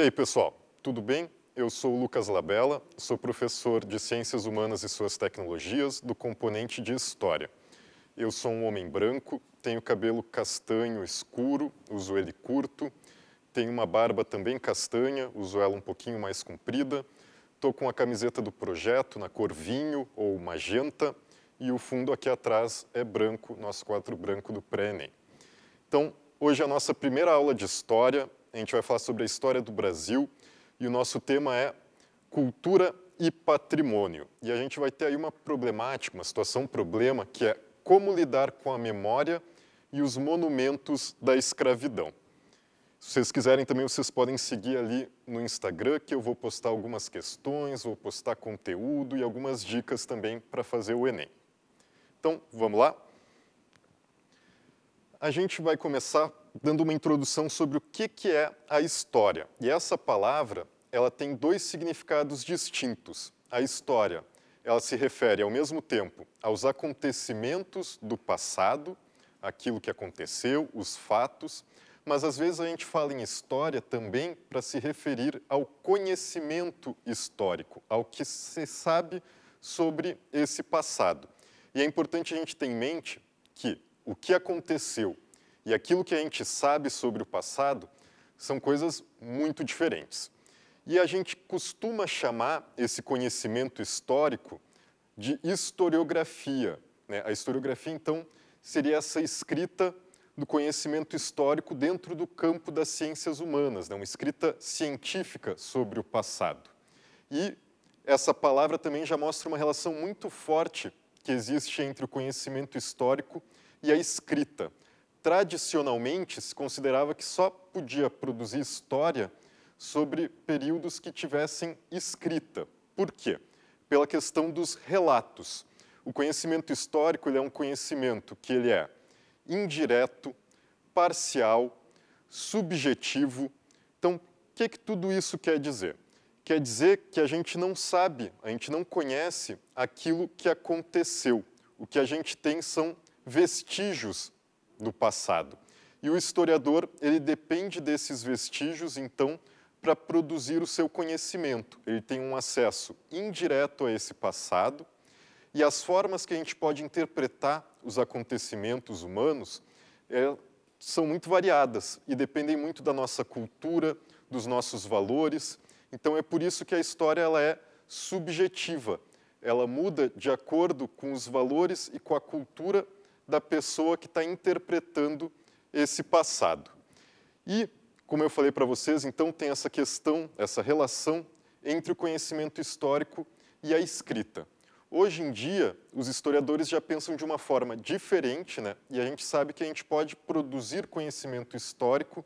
E aí, pessoal, tudo bem? Eu sou o Lucas Labella, sou professor de Ciências Humanas e Suas Tecnologias do componente de História. Eu sou um homem branco, tenho cabelo castanho escuro, uso ele curto, tenho uma barba também castanha, uso ela um pouquinho mais comprida, estou com a camiseta do projeto na cor vinho ou magenta e o fundo aqui atrás é branco, nosso quadro branco do pré Então, hoje é a nossa primeira aula de História a gente vai falar sobre a história do Brasil e o nosso tema é cultura e patrimônio. E a gente vai ter aí uma problemática, uma situação um problema que é como lidar com a memória e os monumentos da escravidão. Se vocês quiserem também, vocês podem seguir ali no Instagram, que eu vou postar algumas questões, vou postar conteúdo e algumas dicas também para fazer o Enem. Então, vamos lá? A gente vai começar dando uma introdução sobre o que, que é a história. E essa palavra ela tem dois significados distintos. A história ela se refere ao mesmo tempo aos acontecimentos do passado, aquilo que aconteceu, os fatos, mas às vezes a gente fala em história também para se referir ao conhecimento histórico, ao que se sabe sobre esse passado. E é importante a gente ter em mente que o que aconteceu e aquilo que a gente sabe sobre o passado são coisas muito diferentes. E a gente costuma chamar esse conhecimento histórico de historiografia. Né? A historiografia, então, seria essa escrita do conhecimento histórico dentro do campo das ciências humanas, né? uma escrita científica sobre o passado. E essa palavra também já mostra uma relação muito forte que existe entre o conhecimento histórico e a escrita tradicionalmente se considerava que só podia produzir história sobre períodos que tivessem escrita. Por quê? Pela questão dos relatos. O conhecimento histórico é um conhecimento que ele é indireto, parcial, subjetivo. Então, o que, que tudo isso quer dizer? Quer dizer que a gente não sabe, a gente não conhece aquilo que aconteceu. O que a gente tem são vestígios do passado. E o historiador, ele depende desses vestígios, então, para produzir o seu conhecimento. Ele tem um acesso indireto a esse passado e as formas que a gente pode interpretar os acontecimentos humanos é, são muito variadas e dependem muito da nossa cultura, dos nossos valores. Então é por isso que a história ela é subjetiva. Ela muda de acordo com os valores e com a cultura da pessoa que está interpretando esse passado. E, como eu falei para vocês, então tem essa questão, essa relação entre o conhecimento histórico e a escrita. Hoje em dia, os historiadores já pensam de uma forma diferente, né? e a gente sabe que a gente pode produzir conhecimento histórico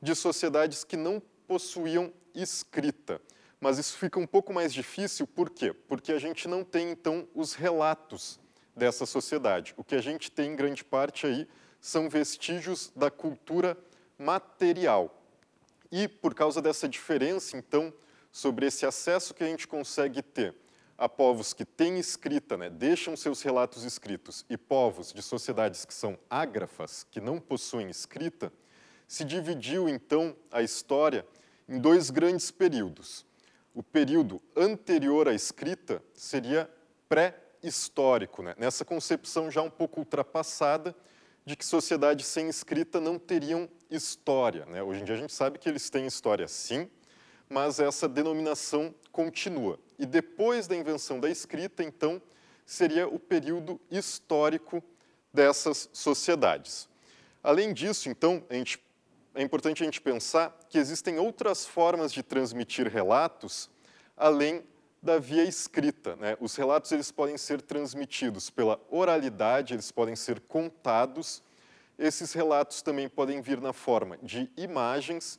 de sociedades que não possuíam escrita. Mas isso fica um pouco mais difícil, por quê? Porque a gente não tem, então, os relatos dessa sociedade. O que a gente tem em grande parte aí são vestígios da cultura material. E por causa dessa diferença, então, sobre esse acesso que a gente consegue ter a povos que têm escrita, né, deixam seus relatos escritos, e povos de sociedades que são ágrafas, que não possuem escrita, se dividiu então a história em dois grandes períodos. O período anterior à escrita seria pré histórico, né? nessa concepção já um pouco ultrapassada de que sociedades sem escrita não teriam história. Né? Hoje em dia a gente sabe que eles têm história sim, mas essa denominação continua. E depois da invenção da escrita, então, seria o período histórico dessas sociedades. Além disso, então, gente, é importante a gente pensar que existem outras formas de transmitir relatos além da via escrita. Né? Os relatos eles podem ser transmitidos pela oralidade, eles podem ser contados. Esses relatos também podem vir na forma de imagens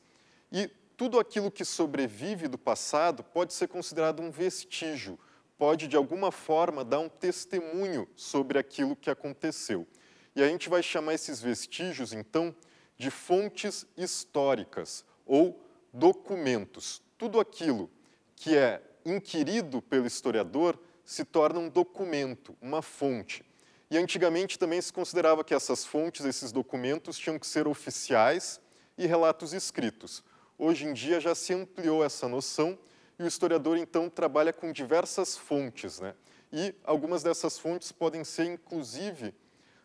e tudo aquilo que sobrevive do passado pode ser considerado um vestígio, pode de alguma forma dar um testemunho sobre aquilo que aconteceu. E a gente vai chamar esses vestígios, então, de fontes históricas ou documentos. Tudo aquilo que é inquirido pelo historiador se torna um documento, uma fonte. E antigamente também se considerava que essas fontes, esses documentos, tinham que ser oficiais e relatos escritos. Hoje em dia já se ampliou essa noção e o historiador então trabalha com diversas fontes, né? E algumas dessas fontes podem ser inclusive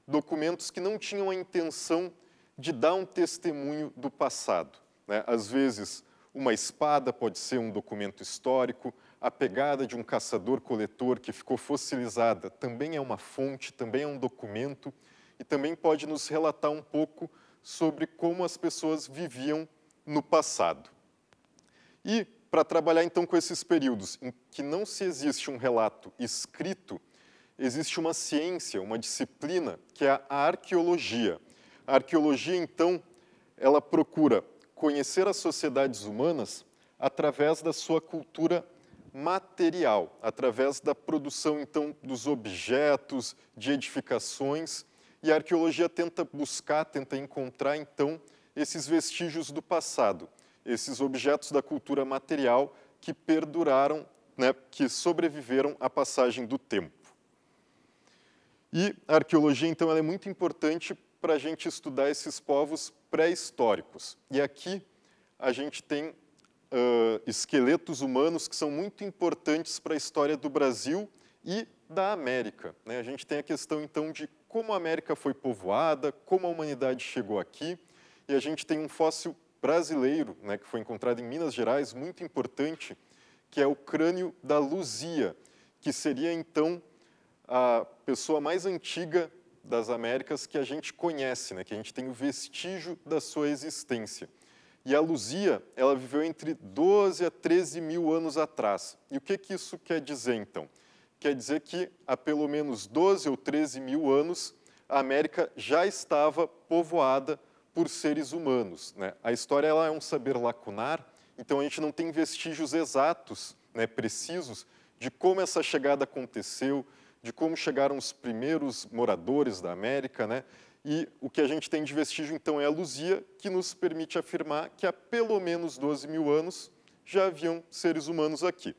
documentos que não tinham a intenção de dar um testemunho do passado, né? Às vezes uma espada pode ser um documento histórico, a pegada de um caçador-coletor que ficou fossilizada também é uma fonte, também é um documento e também pode nos relatar um pouco sobre como as pessoas viviam no passado. E para trabalhar então com esses períodos em que não se existe um relato escrito, existe uma ciência, uma disciplina que é a arqueologia. A arqueologia então, ela procura conhecer as sociedades humanas através da sua cultura material, através da produção, então, dos objetos, de edificações. E a arqueologia tenta buscar, tenta encontrar, então, esses vestígios do passado, esses objetos da cultura material que perduraram, né, que sobreviveram à passagem do tempo. E a arqueologia, então, é muito importante para a gente estudar esses povos pré-históricos. E aqui a gente tem uh, esqueletos humanos que são muito importantes para a história do Brasil e da América. Né? A gente tem a questão, então, de como a América foi povoada, como a humanidade chegou aqui, e a gente tem um fóssil brasileiro, né, que foi encontrado em Minas Gerais, muito importante, que é o crânio da Luzia, que seria, então, a pessoa mais antiga das Américas que a gente conhece, né, que a gente tem o vestígio da sua existência. E a Luzia, ela viveu entre 12 a 13 mil anos atrás. E o que, que isso quer dizer, então? Quer dizer que há pelo menos 12 ou 13 mil anos, a América já estava povoada por seres humanos. Né? A história ela é um saber lacunar, então a gente não tem vestígios exatos, né, precisos, de como essa chegada aconteceu, de como chegaram os primeiros moradores da América, né? E o que a gente tem de vestígio, então, é a Luzia, que nos permite afirmar que há pelo menos 12 mil anos já haviam seres humanos aqui.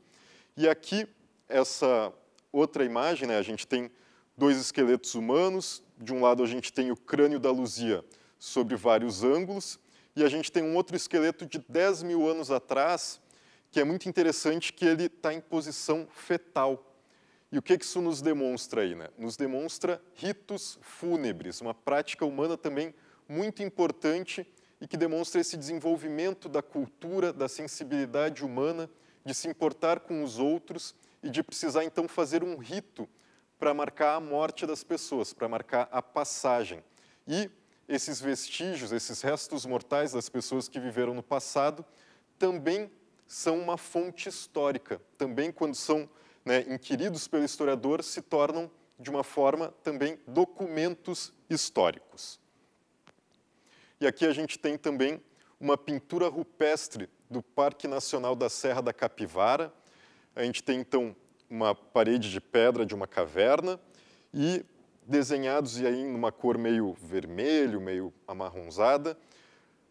E aqui, essa outra imagem, né, a gente tem dois esqueletos humanos, de um lado a gente tem o crânio da Luzia sobre vários ângulos, e a gente tem um outro esqueleto de 10 mil anos atrás, que é muito interessante que ele está em posição fetal. E o que isso nos demonstra aí? Né? Nos demonstra ritos fúnebres, uma prática humana também muito importante e que demonstra esse desenvolvimento da cultura, da sensibilidade humana, de se importar com os outros e de precisar então fazer um rito para marcar a morte das pessoas, para marcar a passagem. E esses vestígios, esses restos mortais das pessoas que viveram no passado, também são uma fonte histórica. Também, quando são né, inquiridos pelo historiador, se tornam, de uma forma, também documentos históricos. E aqui a gente tem também uma pintura rupestre do Parque Nacional da Serra da Capivara. A gente tem, então, uma parede de pedra de uma caverna e desenhados e aí numa cor meio vermelho, meio amarronzada,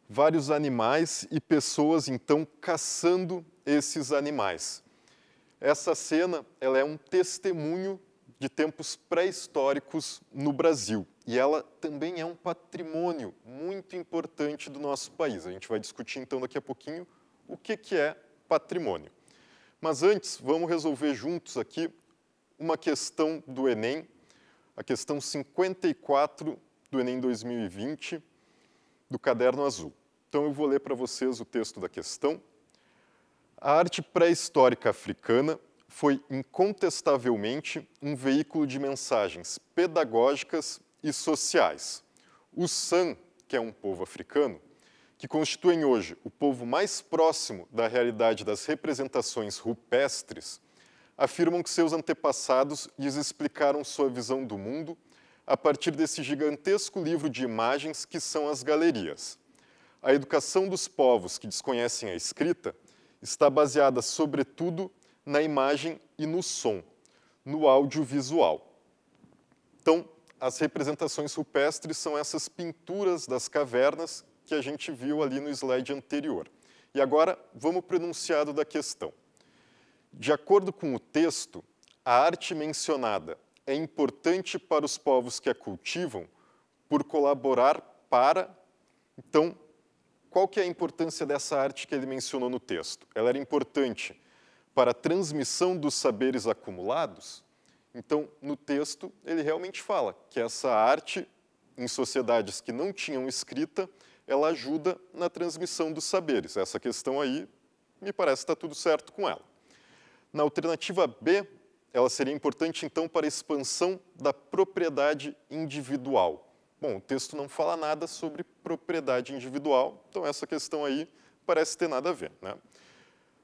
vários animais e pessoas então caçando esses animais. Essa cena ela é um testemunho de tempos pré-históricos no Brasil e ela também é um patrimônio muito importante do nosso país. A gente vai discutir então daqui a pouquinho o que, que é patrimônio. Mas antes, vamos resolver juntos aqui uma questão do Enem, a questão 54 do Enem 2020, do Caderno Azul. Então eu vou ler para vocês o texto da questão a arte pré-histórica africana foi incontestavelmente um veículo de mensagens pedagógicas e sociais. Os San, que é um povo africano, que constituem hoje o povo mais próximo da realidade das representações rupestres, afirmam que seus antepassados lhes explicaram sua visão do mundo a partir desse gigantesco livro de imagens que são as galerias. A educação dos povos que desconhecem a escrita está baseada, sobretudo, na imagem e no som, no audiovisual. Então, as representações rupestres são essas pinturas das cavernas que a gente viu ali no slide anterior. E agora, vamos para o enunciado da questão. De acordo com o texto, a arte mencionada é importante para os povos que a cultivam por colaborar para. Então, qual que é a importância dessa arte que ele mencionou no texto? Ela era importante para a transmissão dos saberes acumulados? Então, no texto, ele realmente fala que essa arte, em sociedades que não tinham escrita, ela ajuda na transmissão dos saberes. Essa questão aí, me parece, está tudo certo com ela. Na alternativa B, ela seria importante, então, para a expansão da propriedade individual. Bom, o texto não fala nada sobre propriedade individual, então essa questão aí parece ter nada a ver. Né?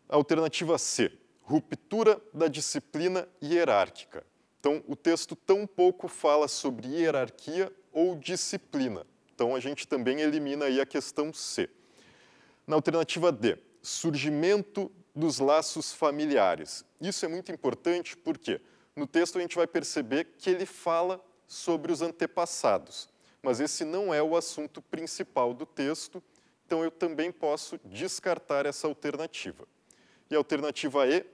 Alternativa C, ruptura da disciplina hierárquica. Então, o texto tão pouco fala sobre hierarquia ou disciplina. Então, a gente também elimina aí a questão C. Na alternativa D, surgimento dos laços familiares. Isso é muito importante porque no texto a gente vai perceber que ele fala sobre os antepassados. Mas esse não é o assunto principal do texto, então eu também posso descartar essa alternativa. E a alternativa E, é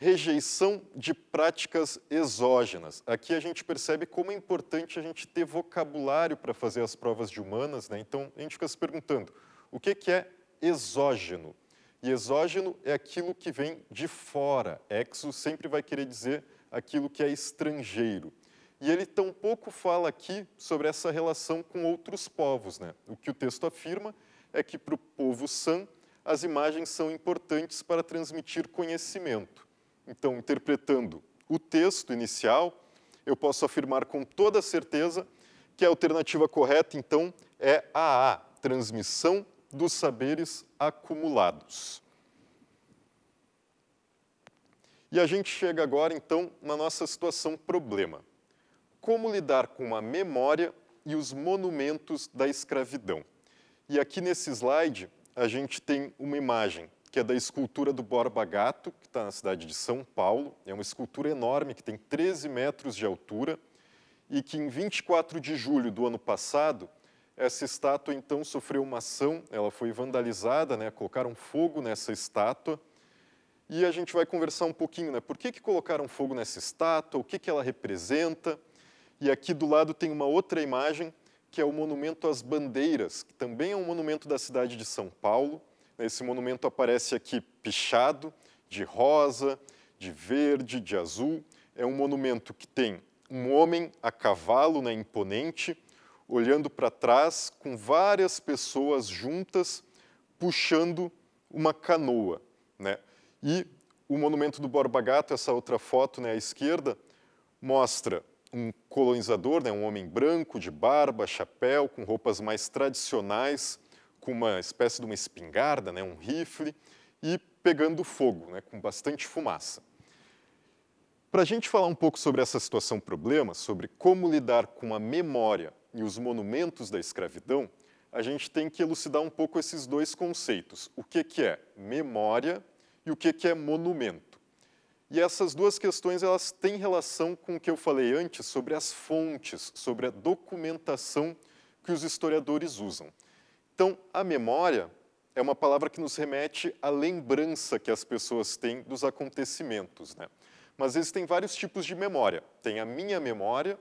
rejeição de práticas exógenas. Aqui a gente percebe como é importante a gente ter vocabulário para fazer as provas de humanas, né? Então a gente fica se perguntando: o que, que é exógeno? E exógeno é aquilo que vem de fora. Exo sempre vai querer dizer aquilo que é estrangeiro. E ele tampouco fala aqui sobre essa relação com outros povos. Né? O que o texto afirma é que para o povo san, as imagens são importantes para transmitir conhecimento. Então, interpretando o texto inicial, eu posso afirmar com toda certeza que a alternativa correta, então, é a A, transmissão dos saberes acumulados. E a gente chega agora, então, na nossa situação problema como lidar com a memória e os monumentos da escravidão. E aqui nesse slide, a gente tem uma imagem que é da escultura do Borba Gato, que está na cidade de São Paulo. É uma escultura enorme que tem 13 metros de altura e que em 24 de julho do ano passado, essa estátua então sofreu uma ação, ela foi vandalizada, né? colocaram fogo nessa estátua. E a gente vai conversar um pouquinho, né? Por que, que colocaram fogo nessa estátua? O que, que ela representa? E aqui do lado tem uma outra imagem, que é o Monumento às Bandeiras, que também é um monumento da cidade de São Paulo. Esse monumento aparece aqui pichado, de rosa, de verde, de azul. É um monumento que tem um homem a cavalo, né, imponente, olhando para trás, com várias pessoas juntas, puxando uma canoa. Né? E o monumento do Borba Gato, essa outra foto né, à esquerda, mostra um colonizador, né, um homem branco, de barba, chapéu, com roupas mais tradicionais, com uma espécie de uma espingarda, né, um rifle, e pegando fogo, né, com bastante fumaça. Para a gente falar um pouco sobre essa situação problema, sobre como lidar com a memória e os monumentos da escravidão, a gente tem que elucidar um pouco esses dois conceitos. O que, que é memória e o que, que é monumento. E essas duas questões elas têm relação com o que eu falei antes sobre as fontes, sobre a documentação que os historiadores usam. Então, a memória é uma palavra que nos remete à lembrança que as pessoas têm dos acontecimentos, né? Mas existem vários tipos de memória. Tem a minha memória,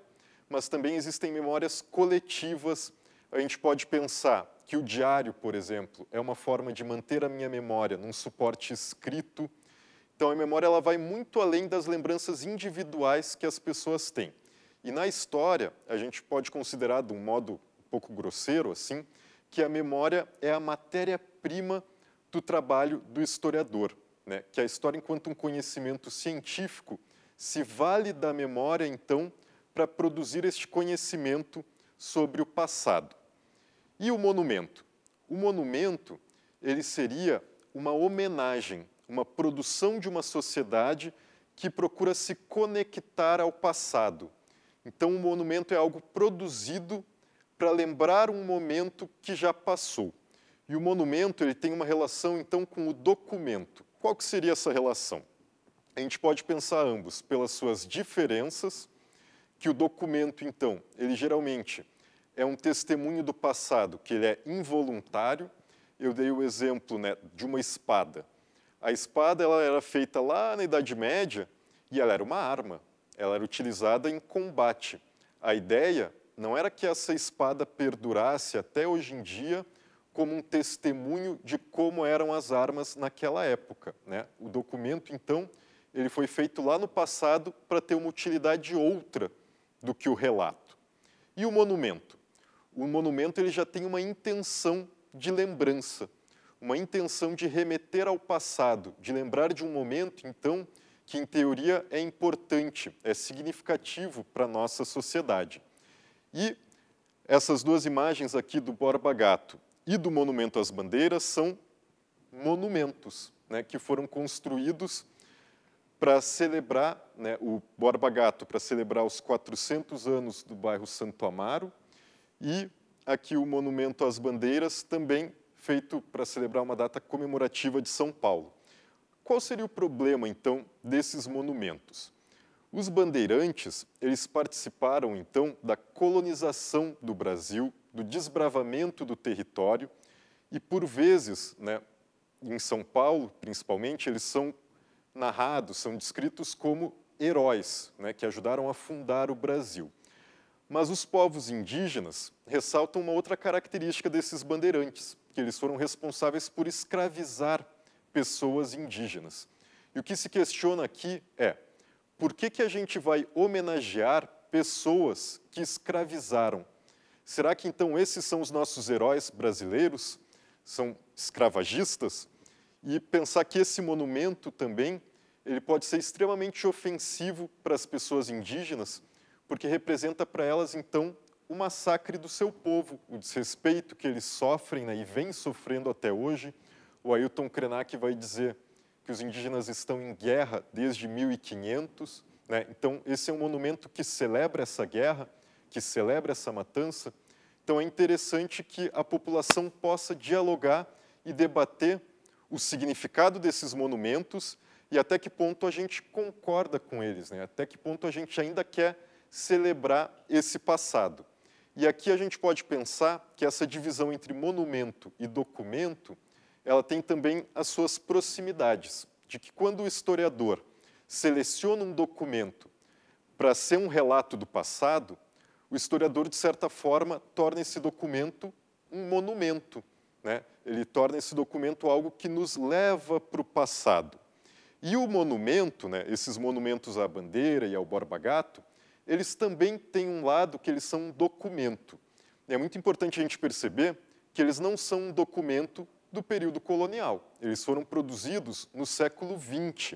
mas também existem memórias coletivas. A gente pode pensar que o diário, por exemplo, é uma forma de manter a minha memória num suporte escrito então, a memória ela vai muito além das lembranças individuais que as pessoas têm. E na história, a gente pode considerar de um modo um pouco grosseiro assim, que a memória é a matéria-prima do trabalho do historiador, né? Que a história enquanto um conhecimento científico se vale da memória então para produzir este conhecimento sobre o passado. E o monumento? O monumento, ele seria uma homenagem uma produção de uma sociedade que procura se conectar ao passado. Então, o monumento é algo produzido para lembrar um momento que já passou. E o monumento ele tem uma relação então com o documento. Qual que seria essa relação? A gente pode pensar ambos pelas suas diferenças, que o documento então, ele geralmente é um testemunho do passado, que ele é involuntário. Eu dei o exemplo né, de uma espada. A espada ela era feita lá na Idade Média e ela era uma arma. Ela era utilizada em combate. A ideia não era que essa espada perdurasse até hoje em dia como um testemunho de como eram as armas naquela época. Né? O documento, então, ele foi feito lá no passado para ter uma utilidade outra do que o relato. E o monumento? O monumento ele já tem uma intenção de lembrança uma intenção de remeter ao passado, de lembrar de um momento, então, que em teoria é importante, é significativo para a nossa sociedade. E essas duas imagens aqui do Borba Gato e do Monumento às Bandeiras são monumentos né, que foram construídos para celebrar né, o Borba Gato, para celebrar os 400 anos do bairro Santo Amaro, e aqui o Monumento às Bandeiras também feito para celebrar uma data comemorativa de São Paulo. Qual seria o problema, então, desses monumentos? Os bandeirantes, eles participaram, então, da colonização do Brasil, do desbravamento do território e, por vezes, né, em São Paulo, principalmente, eles são narrados, são descritos como heróis né, que ajudaram a fundar o Brasil. Mas os povos indígenas ressaltam uma outra característica desses bandeirantes, que eles foram responsáveis por escravizar pessoas indígenas. E o que se questiona aqui é por que, que a gente vai homenagear pessoas que escravizaram? Será que então esses são os nossos heróis brasileiros? São escravagistas? E pensar que esse monumento também ele pode ser extremamente ofensivo para as pessoas indígenas, porque representa para elas então o massacre do seu povo, o desrespeito que eles sofrem né, e vêm sofrendo até hoje. O Ailton Krenak vai dizer que os indígenas estão em guerra desde 1500. Né? Então, esse é um monumento que celebra essa guerra, que celebra essa matança. Então, é interessante que a população possa dialogar e debater o significado desses monumentos e até que ponto a gente concorda com eles, né? até que ponto a gente ainda quer celebrar esse passado. E aqui a gente pode pensar que essa divisão entre monumento e documento, ela tem também as suas proximidades, de que quando o historiador seleciona um documento para ser um relato do passado, o historiador, de certa forma, torna esse documento um monumento. Né? Ele torna esse documento algo que nos leva para o passado. E o monumento, né, esses monumentos à bandeira e ao Borba Gato, eles também têm um lado que eles são um documento. É muito importante a gente perceber que eles não são um documento do período colonial. Eles foram produzidos no século XX.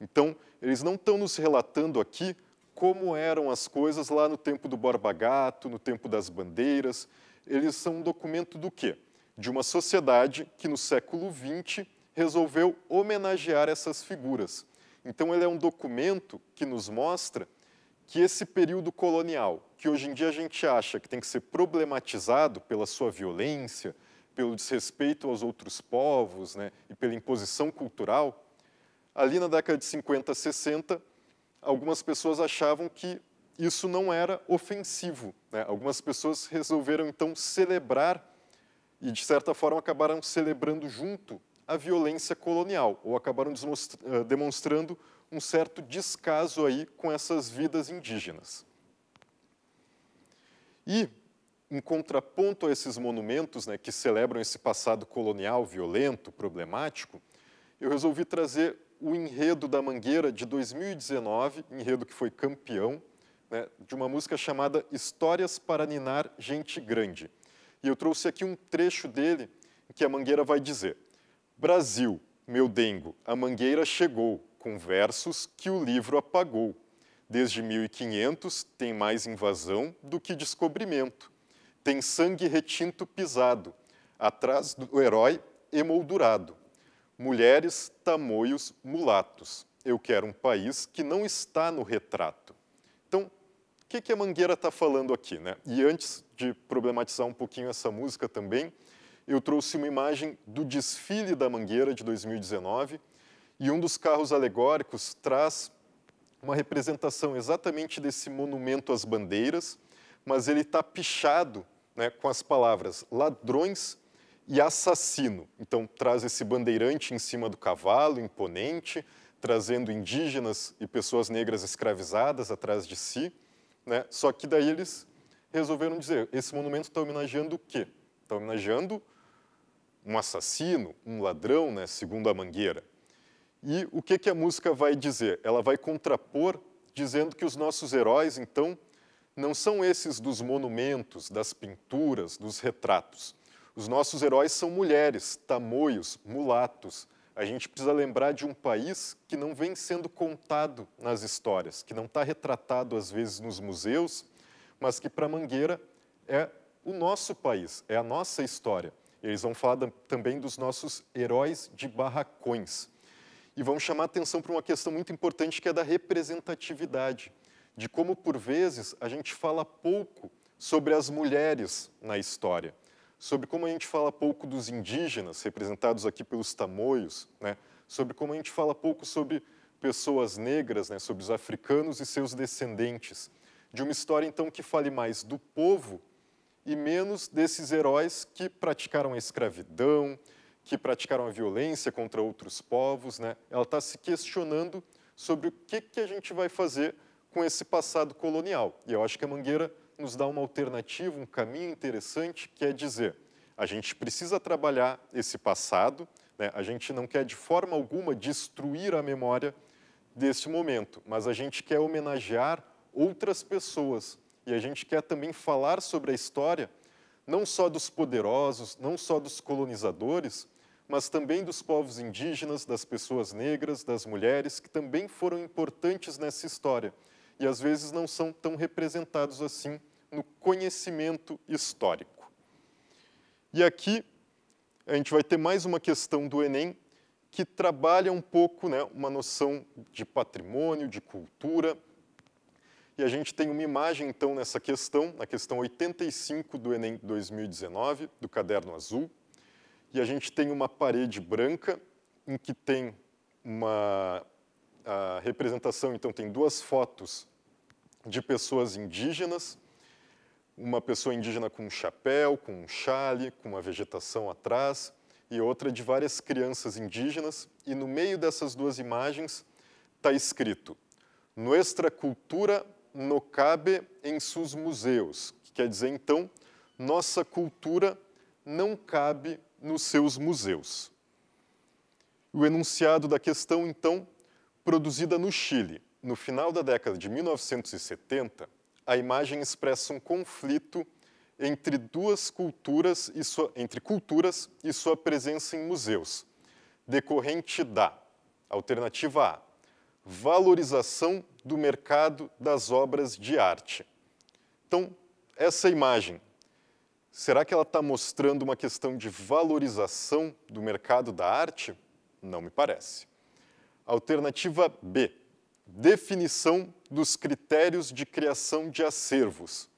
Então, eles não estão nos relatando aqui como eram as coisas lá no tempo do Borba Gato, no tempo das bandeiras. Eles são um documento do quê? De uma sociedade que no século XX resolveu homenagear essas figuras. Então, ele é um documento que nos mostra que esse período colonial, que hoje em dia a gente acha que tem que ser problematizado pela sua violência, pelo desrespeito aos outros povos né, e pela imposição cultural, ali na década de 50, 60, algumas pessoas achavam que isso não era ofensivo. Né? Algumas pessoas resolveram então celebrar e, de certa forma, acabaram celebrando junto a violência colonial, ou acabaram eh, demonstrando um certo descaso aí com essas vidas indígenas. E, em contraponto a esses monumentos né, que celebram esse passado colonial violento, problemático, eu resolvi trazer o enredo da Mangueira de 2019, enredo que foi campeão, né, de uma música chamada Histórias para Ninar Gente Grande. E eu trouxe aqui um trecho dele em que a Mangueira vai dizer: Brasil, meu dengo, a Mangueira chegou, com versos que o livro apagou. Desde 1500 tem mais invasão do que descobrimento. Tem sangue retinto pisado, atrás do herói emoldurado. Mulheres, tamoios, mulatos. Eu quero um país que não está no retrato. Então, o que, que a Mangueira está falando aqui? Né? E antes de problematizar um pouquinho essa música também, eu trouxe uma imagem do desfile da Mangueira de 2019 e um dos carros alegóricos traz uma representação exatamente desse monumento às bandeiras, mas ele está pichado né, com as palavras ladrões e assassino. Então, traz esse bandeirante em cima do cavalo, imponente, trazendo indígenas e pessoas negras escravizadas atrás de si. Né? Só que daí eles resolveram dizer: esse monumento está homenageando o quê? Está homenageando um assassino, um ladrão, né? segundo a Mangueira. E o que, que a música vai dizer? Ela vai contrapor dizendo que os nossos heróis, então, não são esses dos monumentos, das pinturas, dos retratos. Os nossos heróis são mulheres, tamoios, mulatos. A gente precisa lembrar de um país que não vem sendo contado nas histórias, que não está retratado às vezes nos museus, mas que para Mangueira é o nosso país, é a nossa história. Eles vão falar também dos nossos heróis de barracões e vamos chamar atenção para uma questão muito importante que é da representatividade, de como, por vezes, a gente fala pouco sobre as mulheres na história, sobre como a gente fala pouco dos indígenas, representados aqui pelos tamoios, né? sobre como a gente fala pouco sobre pessoas negras, né? sobre os africanos e seus descendentes. De uma história, então, que fale mais do povo e menos desses heróis que praticaram a escravidão, que praticaram a violência contra outros povos, né? Ela está se questionando sobre o que, que a gente vai fazer com esse passado colonial. E eu acho que a Mangueira nos dá uma alternativa, um caminho interessante, que é dizer: a gente precisa trabalhar esse passado, né? a gente não quer de forma alguma destruir a memória desse momento, mas a gente quer homenagear outras pessoas e a gente quer também falar sobre a história não só dos poderosos, não só dos colonizadores, mas também dos povos indígenas, das pessoas negras, das mulheres, que também foram importantes nessa história e às vezes não são tão representados assim no conhecimento histórico. E aqui a gente vai ter mais uma questão do Enem que trabalha um pouco né, uma noção de patrimônio, de cultura. E a gente tem uma imagem, então, nessa questão, na questão 85 do Enem 2019, do Caderno Azul, e a gente tem uma parede branca em que tem uma representação, então tem duas fotos de pessoas indígenas, uma pessoa indígena com um chapéu, com um chale, com uma vegetação atrás, e outra de várias crianças indígenas, e no meio dessas duas imagens está escrito Nuestra cultura no cabe em seus museus, que quer dizer, então, nossa cultura não cabe nos seus museus. O enunciado da questão, então, produzida no Chile no final da década de 1970, a imagem expressa um conflito entre duas culturas e sua, entre culturas e sua presença em museus, decorrente da alternativa A, valorização do mercado das obras de arte. Então, essa imagem Será que ela está mostrando uma questão de valorização do mercado da arte? Não me parece. Alternativa B: definição dos critérios de criação de acervos.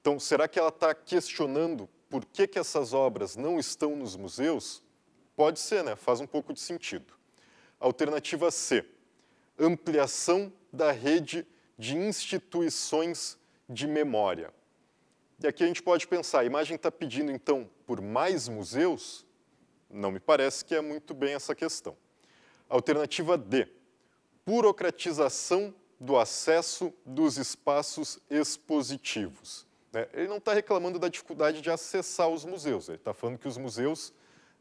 Então, será que ela está questionando por que, que essas obras não estão nos museus? Pode ser, né? Faz um pouco de sentido. Alternativa C: ampliação da rede de instituições de memória. E aqui a gente pode pensar, a imagem está pedindo então por mais museus? Não me parece que é muito bem essa questão. Alternativa D, burocratização do acesso dos espaços expositivos. Né? Ele não está reclamando da dificuldade de acessar os museus, ele está falando que os museus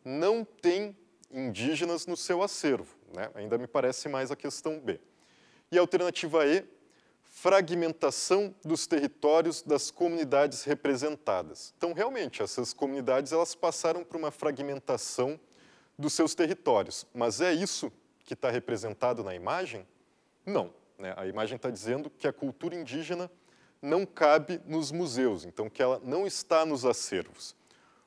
não têm indígenas no seu acervo. Né? Ainda me parece mais a questão B. E a alternativa E, fragmentação dos territórios das comunidades representadas. Então, realmente, essas comunidades elas passaram por uma fragmentação dos seus territórios. Mas é isso que está representado na imagem? Não. Né? A imagem está dizendo que a cultura indígena não cabe nos museus, então que ela não está nos acervos.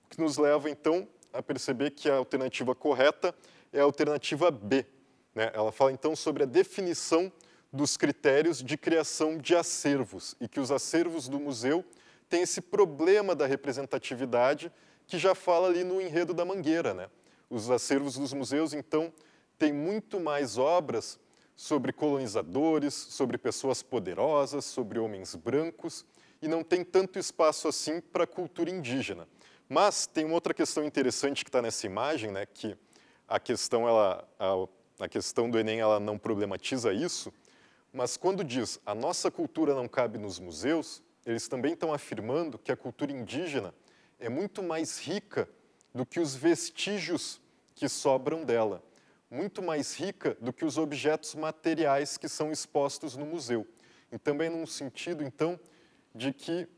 O que nos leva, então, a perceber que a alternativa correta é a alternativa B. Né? Ela fala, então, sobre a definição dos critérios de criação de acervos e que os acervos do museu têm esse problema da representatividade que já fala ali no enredo da Mangueira, né? Os acervos dos museus, então, têm muito mais obras sobre colonizadores, sobre pessoas poderosas, sobre homens brancos e não tem tanto espaço assim para a cultura indígena. Mas tem uma outra questão interessante que está nessa imagem, né? Que a questão ela, a, a questão do Enem ela não problematiza isso, mas quando diz a nossa cultura não cabe nos museus, eles também estão afirmando que a cultura indígena é muito mais rica do que os vestígios que sobram dela, muito mais rica do que os objetos materiais que são expostos no museu. E também num sentido, então, de que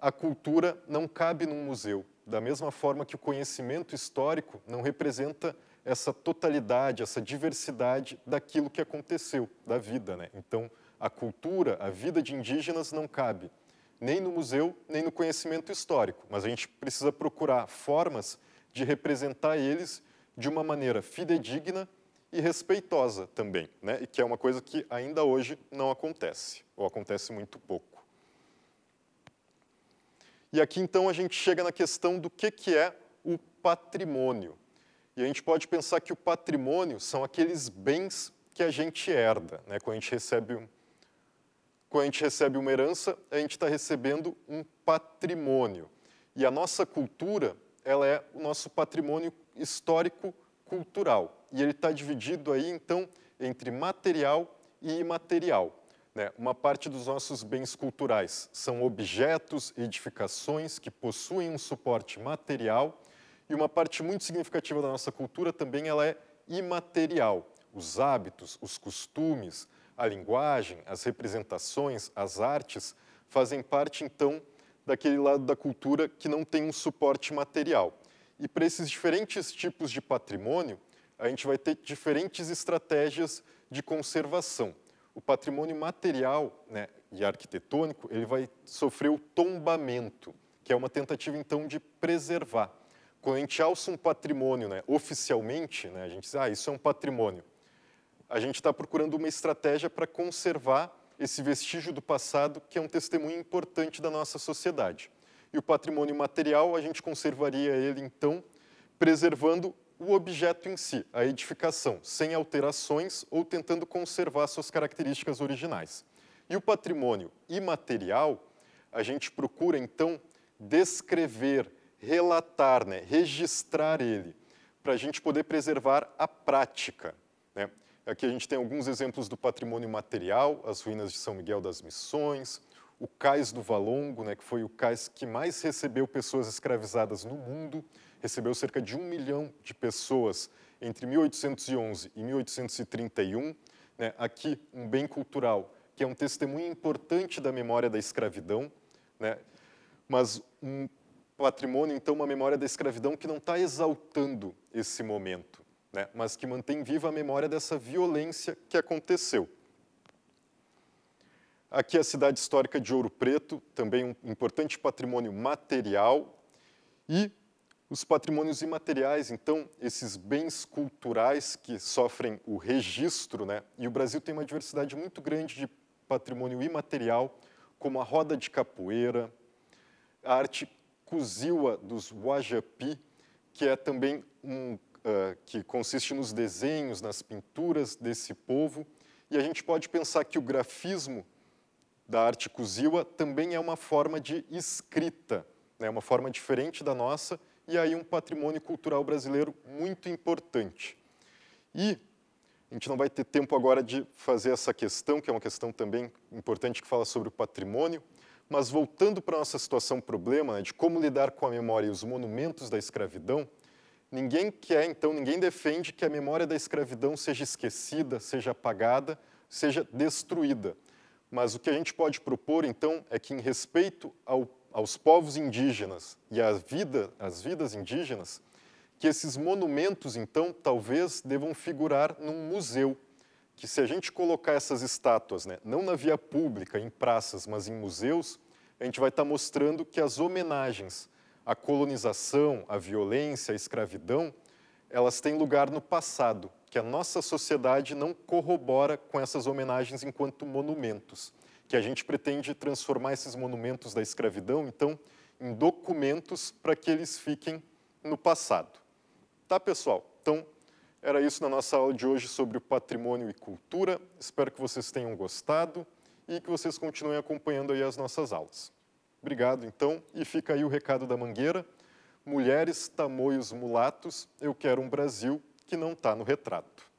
a cultura não cabe num museu, da mesma forma que o conhecimento histórico não representa essa totalidade, essa diversidade daquilo que aconteceu, da vida. Né? Então, a cultura, a vida de indígenas não cabe nem no museu, nem no conhecimento histórico, mas a gente precisa procurar formas de representar eles de uma maneira fidedigna e respeitosa também, né? E que é uma coisa que ainda hoje não acontece, ou acontece muito pouco. E aqui então a gente chega na questão do que, que é o patrimônio. E a gente pode pensar que o patrimônio são aqueles bens que a gente herda. Né? Quando, a gente recebe, quando a gente recebe uma herança, a gente está recebendo um patrimônio. E a nossa cultura ela é o nosso patrimônio histórico cultural. E ele está dividido aí, então, entre material e imaterial. Né? Uma parte dos nossos bens culturais são objetos, edificações que possuem um suporte material e uma parte muito significativa da nossa cultura também ela é imaterial. Os hábitos, os costumes, a linguagem, as representações, as artes fazem parte então daquele lado da cultura que não tem um suporte material. E para esses diferentes tipos de patrimônio, a gente vai ter diferentes estratégias de conservação. O patrimônio material né, e arquitetônico ele vai sofrer o tombamento, que é uma tentativa então de preservar. Quando a gente alça um patrimônio, né, oficialmente, né, a gente diz, ah, isso é um patrimônio. A gente está procurando uma estratégia para conservar esse vestígio do passado, que é um testemunho importante da nossa sociedade. E o patrimônio material, a gente conservaria ele, então, preservando o objeto em si, a edificação, sem alterações ou tentando conservar suas características originais. E o patrimônio imaterial, a gente procura então descrever relatar, né, registrar ele, para a gente poder preservar a prática. Né? Aqui a gente tem alguns exemplos do patrimônio material, as ruínas de São Miguel das Missões, o cais do Valongo, né, que foi o cais que mais recebeu pessoas escravizadas no mundo, recebeu cerca de um milhão de pessoas entre 1811 e 1831. Né, aqui, um bem cultural, que é um testemunho importante da memória da escravidão, né, mas um patrimônio, então, uma memória da escravidão que não está exaltando esse momento, né? mas que mantém viva a memória dessa violência que aconteceu. Aqui a cidade histórica de Ouro Preto, também um importante patrimônio material. E os patrimônios imateriais, então, esses bens culturais que sofrem o registro, né? E o Brasil tem uma diversidade muito grande de patrimônio imaterial, como a roda de capoeira, a arte Kuziwa dos Wajapi, que é também um uh, que consiste nos desenhos, nas pinturas desse povo. E a gente pode pensar que o grafismo da arte Kuziwa também é uma forma de escrita, né, uma forma diferente da nossa, e aí um patrimônio cultural brasileiro muito importante. E a gente não vai ter tempo agora de fazer essa questão, que é uma questão também importante que fala sobre o patrimônio, mas voltando para nossa situação problema né, de como lidar com a memória e os monumentos da escravidão, ninguém quer, então, ninguém defende que a memória da escravidão seja esquecida, seja apagada, seja destruída. Mas o que a gente pode propor, então, é que em respeito ao, aos povos indígenas e à vida, às vidas indígenas, que esses monumentos, então, talvez devam figurar num museu que se a gente colocar essas estátuas, né, não na via pública, em praças, mas em museus, a gente vai estar tá mostrando que as homenagens à colonização, à violência, à escravidão, elas têm lugar no passado, que a nossa sociedade não corrobora com essas homenagens enquanto monumentos, que a gente pretende transformar esses monumentos da escravidão, então, em documentos para que eles fiquem no passado. Tá, pessoal? Então, era isso na nossa aula de hoje sobre patrimônio e cultura. Espero que vocês tenham gostado e que vocês continuem acompanhando aí as nossas aulas. Obrigado, então, e fica aí o recado da Mangueira. Mulheres, tamoios, mulatos, eu quero um Brasil que não está no retrato.